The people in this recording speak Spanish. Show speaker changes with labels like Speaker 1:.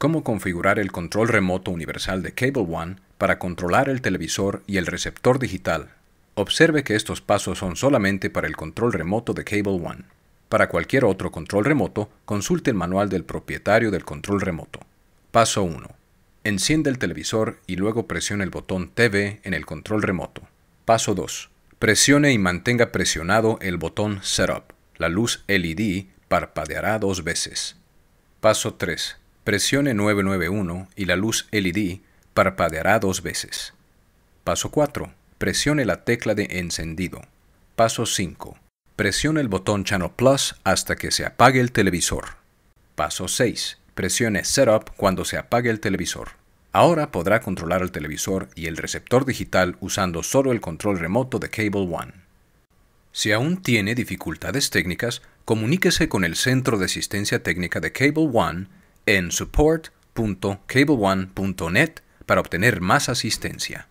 Speaker 1: cómo configurar el control
Speaker 2: remoto universal de Cable One para controlar el televisor y el receptor digital. Observe que estos pasos son solamente para el control remoto de Cable One. Para cualquier otro control remoto, consulte el manual del propietario del control remoto. Paso 1. Enciende el televisor y luego presione el botón TV en el control remoto. Paso 2. Presione y mantenga presionado el botón Setup. La luz LED parpadeará dos veces. Paso 3. Presione 991 y la luz LED parpadeará dos veces. Paso 4. Presione la tecla de encendido. Paso 5. Presione el botón Channel Plus hasta que se apague el televisor. Paso 6. Presione Setup cuando se apague el televisor. Ahora podrá controlar el televisor y el receptor digital usando solo el control remoto de Cable One. Si aún tiene dificultades técnicas, comuníquese con el Centro de Asistencia Técnica de Cable One en support.cableone.net para obtener más asistencia.